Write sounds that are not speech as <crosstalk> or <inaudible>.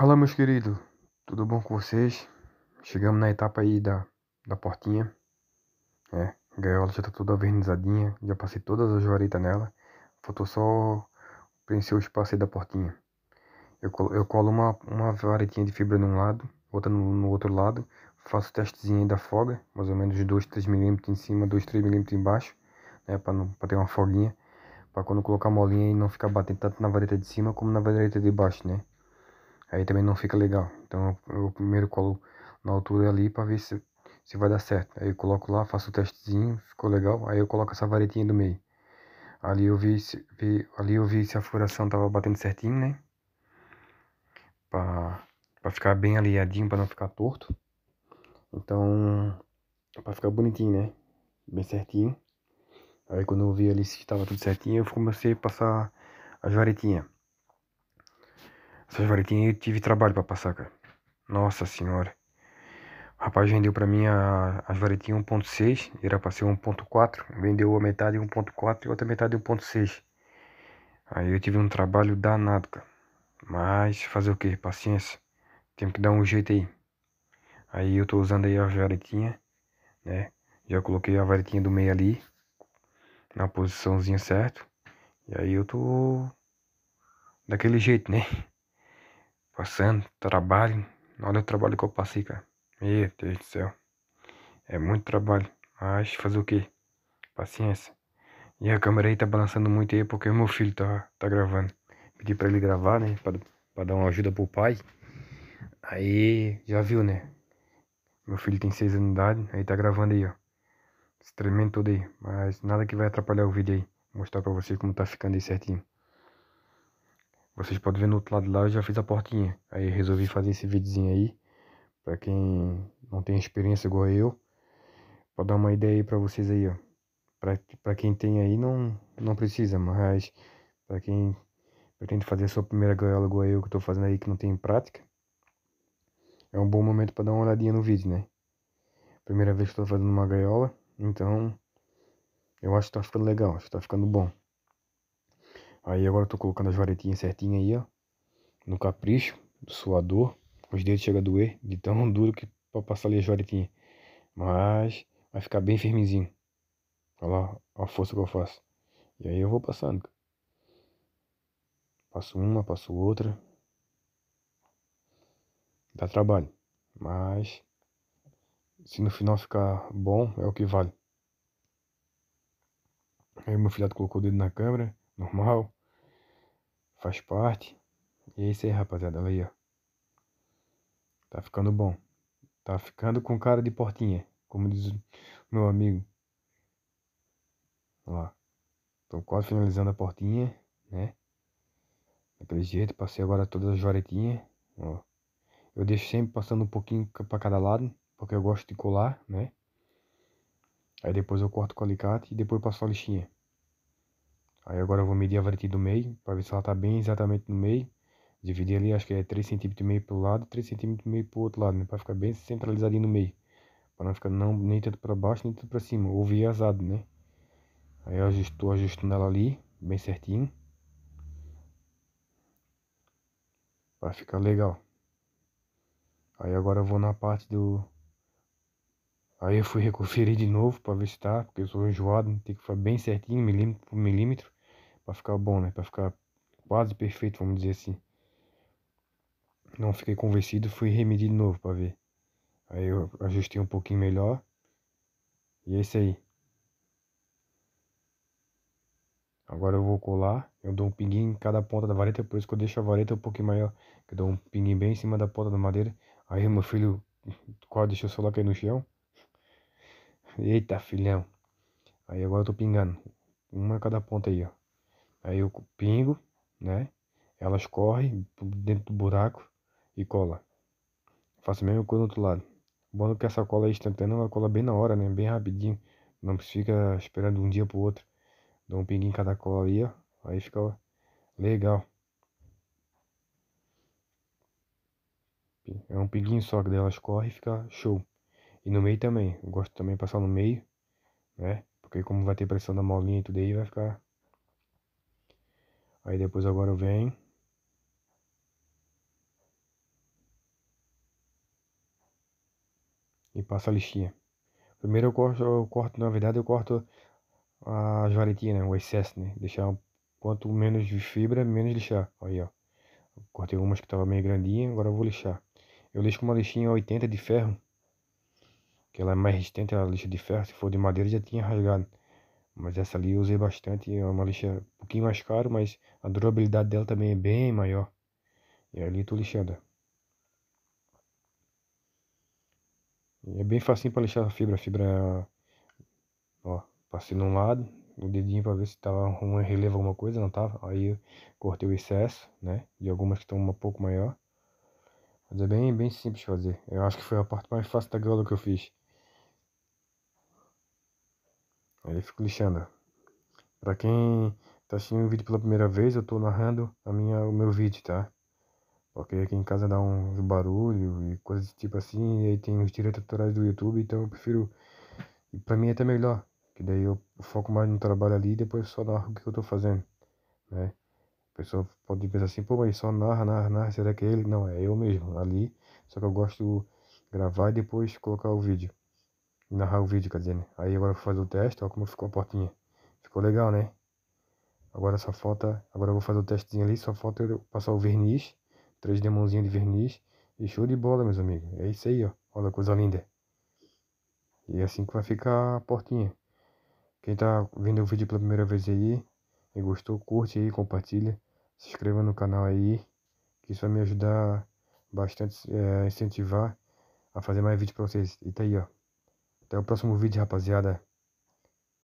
Fala meus queridos, tudo bom com vocês? Chegamos na etapa aí da, da portinha é, né? A gaiola já tá toda vernizadinha, já passei todas as varetas nela Faltou só preencher o espaço aí da portinha Eu colo, eu colo uma, uma varetinha de fibra num lado, outra no, no outro lado Faço o testezinho aí da folga, mais ou menos 2, 3 milímetros em cima, 2, 3 milímetros embaixo né, pra, não, pra ter uma folguinha para quando colocar a molinha e não ficar batendo tanto na vareta de cima como na vareta de baixo, né? Aí também não fica legal. Então eu primeiro colo na altura ali para ver se, se vai dar certo. Aí eu coloco lá, faço o testezinho, ficou legal. Aí eu coloco essa varetinha do meio. Ali eu vi se, vi, ali eu vi se a furação tava batendo certinho, né? para ficar bem alinhadinho, para não ficar torto. Então, para ficar bonitinho, né? Bem certinho. Aí quando eu vi ali se estava tudo certinho, eu comecei a passar as varetinhas. Essas varetinhas eu tive trabalho para passar, cara. Nossa senhora. O rapaz vendeu para mim a, as varetinhas 1.6, era para ser 1.4. Vendeu a metade 1.4 e outra metade 1.6. Aí eu tive um trabalho danado, cara. Mas fazer o que? Paciência. Tem que dar um jeito aí. Aí eu tô usando aí a varetinhas, né? Já coloquei a varetinha do meio ali. Na posiçãozinha certo. E aí eu tô... Daquele jeito, né? passando, trabalho. Olha o trabalho que eu passei, cara. Meu Deus do céu. É muito trabalho. Mas fazer o quê? Paciência. E a câmera aí tá balançando muito aí porque meu filho tá, tá gravando. Pedi pra ele gravar, né? Pra, pra dar uma ajuda pro pai. Aí, já viu, né? Meu filho tem 6 anos de idade, aí tá gravando aí, ó. Esse tremendo todo aí. Mas nada que vai atrapalhar o vídeo aí. Vou mostrar pra vocês como tá ficando aí certinho. Vocês podem ver no outro lado lá, eu já fiz a portinha. Aí resolvi fazer esse videozinho aí. Pra quem não tem experiência igual eu. Pra dar uma ideia aí pra vocês aí, ó. Pra, pra quem tem aí, não, não precisa. Mas pra quem pretende fazer a sua primeira gaiola igual eu que eu tô fazendo aí, que não tem prática. É um bom momento pra dar uma olhadinha no vídeo, né? Primeira vez que eu tô fazendo uma gaiola. Então, eu acho que tá ficando legal, acho que tá ficando bom. Aí agora eu tô colocando as varetinhas certinho aí, ó. No capricho, do suador. Os dedos chegam a doer, de tão <laughs> duro que pra passar ali as varetinhas. Mas vai ficar bem firmezinho. Olha lá a força que eu faço. E aí eu vou passando. Passo uma, passo outra. Dá trabalho. Mas se no final ficar bom, é o que vale. Aí meu filhado colocou o dedo na câmera normal. Faz parte. E é isso aí, rapaziada. Olha aí, ó. Tá ficando bom. Tá ficando com cara de portinha, como diz o meu amigo. Ó. Tô quase finalizando a portinha, né? Daquele jeito, passei agora todas as joretinhas, ó. Eu deixo sempre passando um pouquinho para cada lado, porque eu gosto de colar, né? Aí depois eu corto com o alicate e depois passo a lixinha. Aí agora eu vou medir a vareta do meio, para ver se ela está bem exatamente no meio. Dividir ali, acho que é 3 cm e meio para o lado, 3 cm e meio para o outro lado, né? Para ficar bem centralizadinho no meio. Para não ficar não, nem tanto para baixo, nem tanto para cima, ou viesado, né? Aí eu ajusto, ajustando ela ali, bem certinho. Para ficar legal. Aí agora eu vou na parte do Aí eu fui reconferir de novo para ver se tá, porque eu sou enjoado, tem que ficar bem certinho, milímetro por milímetro, para ficar bom, né? Para ficar quase perfeito, vamos dizer assim. Não fiquei convencido, fui remedir de novo para ver. Aí eu ajustei um pouquinho melhor. E é isso aí. Agora eu vou colar, eu dou um pinguim em cada ponta da vareta, é por isso que eu deixo a vareta um pouquinho maior. Eu dou um pinguim bem em cima da ponta da madeira. Aí meu filho quase deixou o celular cair no chão. Eita, filhão. Aí agora eu tô pingando. Uma a cada ponta aí, ó. Aí eu pingo, né? Elas correm dentro do buraco e cola. Faço a mesma coisa do outro lado. Bom é que essa cola é instantânea, ela é cola bem na hora, né? Bem rapidinho. Não fica esperando um dia pro outro. Dá um pinguinho em cada cola aí, ó. Aí fica legal. É um pinguinho só que delas corre e fica show. E no meio também, eu gosto também de passar no meio, né? Porque como vai ter pressão da molinha e tudo aí, vai ficar... Aí depois agora eu venho... E passo a lixinha. Primeiro eu corto, eu corto, na verdade eu corto a joaretinha, né? o excesso, né? Deixar quanto menos fibra, menos lixar. Aí, ó. Cortei umas que tava meio grandinha, agora eu vou lixar. Eu lixo com uma lixinha 80 de ferro que ela é mais resistente à é lixa de ferro, se for de madeira já tinha rasgado. Mas essa ali eu usei bastante, é uma lixa um pouquinho mais cara, mas a durabilidade dela também é bem maior. E é ali estou lixando. E é bem facinho para lixar a fibra, a fibra, ó, passei num lado, o dedinho para ver se tava um relevo alguma coisa, não tava. Aí eu cortei o excesso, né, de algumas que estão um pouco maior. Mas é bem, bem simples fazer. Eu acho que foi a parte mais fácil da gaiola que eu fiz. Aí fico lixando. Pra quem tá assistindo o vídeo pela primeira vez, eu tô narrando a minha, o meu vídeo, tá? Porque aqui em casa dá uns barulho e coisas tipo assim, e aí tem os direitos autorais do YouTube, então eu prefiro. E pra mim é até melhor, que daí eu foco mais no trabalho ali e depois só narro o que eu tô fazendo, né? A pessoa pode pensar assim, pô, mas só narra, narra, narra, será que é ele? Não, é eu mesmo, ali. Só que eu gosto gravar e depois colocar o vídeo narrar o vídeo, quer dizer, né? Aí agora eu vou fazer o teste, ó como ficou a portinha. Ficou legal, né? Agora só falta, agora eu vou fazer o testezinho ali, só falta eu passar o verniz, três demãozinhos de verniz e show de bola, meus amigos. É isso aí, ó. Olha a coisa linda. E é assim que vai ficar a portinha. Quem tá vendo o vídeo pela primeira vez aí e gostou, curte aí, compartilha, se inscreva no canal aí, que isso vai me ajudar bastante, é, incentivar a fazer mais vídeos pra vocês. E tá aí, ó. Até o próximo vídeo, rapaziada.